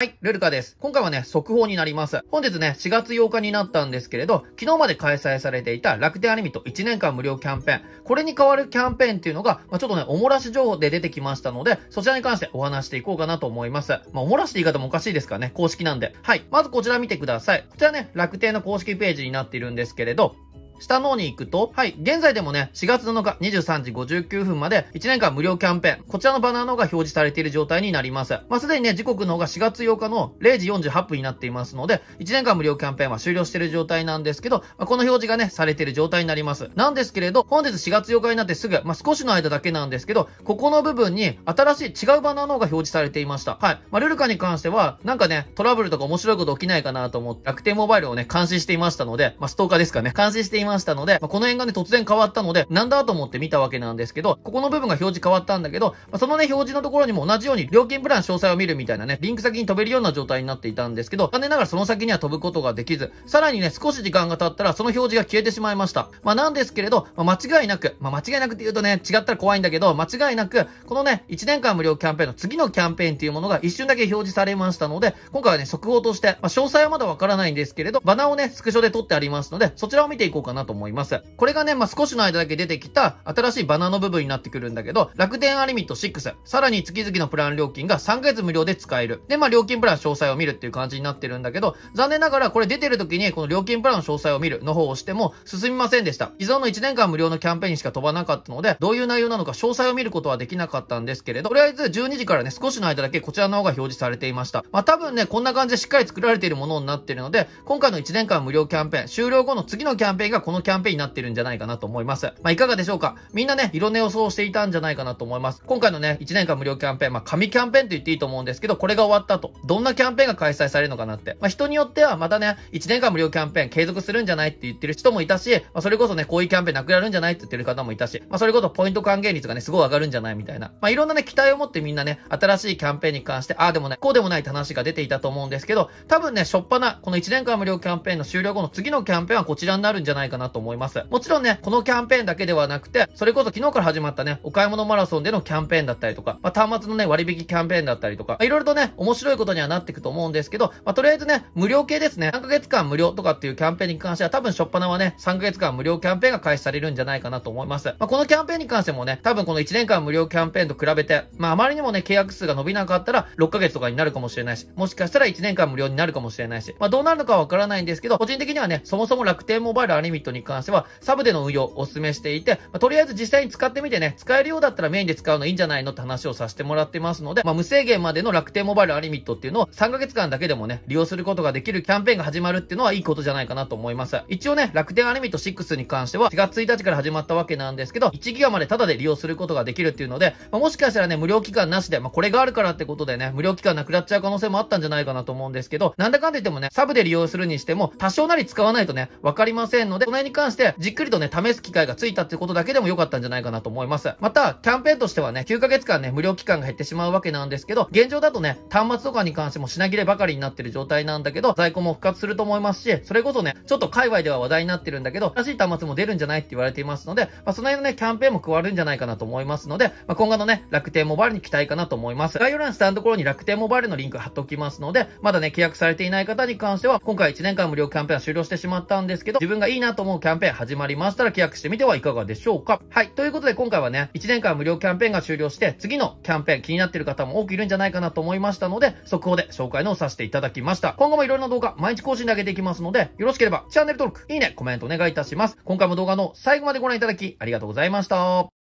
はい、ルルカです。今回はね、速報になります。本日ね、4月8日になったんですけれど、昨日まで開催されていた楽天アニメと1年間無料キャンペーン、これに代わるキャンペーンっていうのが、まあ、ちょっとね、おもらし情報で出てきましたので、そちらに関してお話していこうかなと思います。まあ、おもらしって言い方もおかしいですからね、公式なんで。はい、まずこちら見てください。こちらね、楽天の公式ページになっているんですけれど、下の方に行くと、はい、現在でもね、4月7日23時59分まで1年間無料キャンペーン、こちらのバナーの方が表示されている状態になります。まあ、すでにね、時刻の方が4月8日の0時48分になっていますので、1年間無料キャンペーンは終了している状態なんですけど、まあ、この表示がね、されている状態になります。なんですけれど、本日4月8日になってすぐ、まあ、少しの間だけなんですけど、ここの部分に新しい違うバナーの方が表示されていました。はい。まあ、ルルカに関しては、なんかね、トラブルとか面白いこと起きないかなと思って、楽天モバイルをね、監視していましたので、まあ、ストーカーですかね、監視していまましたので、まあ、この辺がね、突然変わったので、なんだと思って見たわけなんですけど、ここの部分が表示変わったんだけど、まあ、そのね、表示のところにも同じように料金プラン詳細を見るみたいなね、リンク先に飛べるような状態になっていたんですけど、残念ながらその先には飛ぶことができず、さらにね、少し時間が経ったらその表示が消えてしまいました。まあ、なんですけれど、まあ、間違いなく、まあ、間違いなくって言うとね、違ったら怖いんだけど、間違いなく、このね、1年間無料キャンペーンの次のキャンペーンっていうものが一瞬だけ表示されましたので、今回はね、速報として、まあ、詳細はまだわからないんですけれど、バナをね、スクショで撮ってありますので、そちらを見ていこうかななと思います。これがね、まあ、少しの間だけ出てきた新しいバナーの部分になってくるんだけど、楽天アリミット6、さらに月々のプラン料金が3ヶ月無料で使える。で、まあ、料金プラン詳細を見るっていう感じになってるんだけど、残念ながらこれ出てる時にこの料金プランの詳細を見るの方を押しても進みませんでした。既存の1年間無料のキャンペーンにしか飛ばなかったので、どういう内容なのか詳細を見ることはできなかったんですけれど、とりあえず12時からね、少しの間だけこちらの方が表示されていました。まあ、多分ね、こんな感じでしっかり作られているものになってるので、今回の1年間無料キャンペーン、終了後の次のキャンペーンがこのキャンペーンになってるんじゃないかなと思います。まあ、いかがでしょうかみんなね、いろんな予想をしていたんじゃないかなと思います。今回のね、1年間無料キャンペーン、まあ、紙キャンペーンと言っていいと思うんですけど、これが終わったと、どんなキャンペーンが開催されるのかなって。まあ、人によっては、またね、1年間無料キャンペーン継続するんじゃないって言ってる人もいたし、まあ、それこそね、こういうキャンペーンなくなるんじゃないって言ってる方もいたし、まあ、それこそポイント還元率がね、すごい上がるんじゃないみたいな。まあ、いろんなね、期待を持ってみんなね、新しいキャンペーンに関して、ああでもない、こうでもないって話が出ていたと思うんですけど、多分ね、しょっぱな、この1年間無料キャンペーンの終了後の次のキャンペーンはこちらになるんじゃないかなと思います。もちろんね、このキャンペーンだけではなくて、それこそ昨日から始まったね、お買い物マラソンでのキャンペーンだったりとか、まあ、端末のね、割引キャンペーンだったりとか、あ、いろいろとね、面白いことにはなっていくと思うんですけど、まあ、とりあえずね、無料系ですね、3ヶ月間無料とかっていうキャンペーンに関しては、多分初っ端はね、3ヶ月間無料キャンペーンが開始されるんじゃないかなと思います。まあ、このキャンペーンに関してもね、多分この1年間無料キャンペーンと比べて、まあ、あまりにもね、契約数が伸びなかったら、6ヶ月とかになるかもしれないし、もしかしたら1年間無料になるかもしれないし、まあ、どうなるのかわからないんですけど、個人的にはね、そもそも楽天モバイルアニミットに関しては、サブでの運用をお勧めしていて、まあ、とりあえず実際に使ってみてね、使えるようだったらメインで使うのいいんじゃないのって話をさせてもらってますので、まあ、無制限までの楽天モバイルアリミットっていうのを3ヶ月間だけでもね、利用することができるキャンペーンが始まるっていうのはいいことじゃないかなと思います。一応ね、楽天アリミット6に関しては、4月1日から始まったわけなんですけど、1ギガまでタダで利用することができるっていうので、まあ、もしかしたらね、無料期間なしで、まあ、これがあるからってことでね、無料期間なくなっちゃう可能性もあったんじゃないかなと思うんですけど、なんだかんだ言ってもね、サブで利用するにしても、多少なり使わないとね、わかりませんので、その辺に関して、じっくりとね、試す機会がついたっていうことだけでも良かったんじゃないかなと思います。また、キャンペーンとしてはね、9ヶ月間ね、無料期間が減ってしまうわけなんですけど、現状だとね、端末とかに関しても品切ればかりになってる状態なんだけど、在庫も復活すると思いますし、それこそね、ちょっと界隈では話題になってるんだけど、新しい端末も出るんじゃないって言われていますので、まあ、その辺のね、キャンペーンも加わるんじゃないかなと思いますので、まあ、今後のね、楽天モバイルに期待かなと思います。概要欄下のところに楽天モバイルのリンク貼っておきますので、まだね、契約されていない方に関しては、今回1年間無料キャンペーンは終了してしまったんですけど、自分がいいなとと思うキャンペーン始まりましたら、契約してみてはいかがでしょうか。はい。ということで、今回はね、1年間無料キャンペーンが終了して、次のキャンペーン気になってる方も多くいるんじゃないかなと思いましたので、速報で紹介のをさせていただきました。今後もいろいろな動画、毎日更新で上げていきますので、よろしければ、チャンネル登録、いいね、コメントお願いいたします。今回も動画の最後までご覧いただき、ありがとうございました。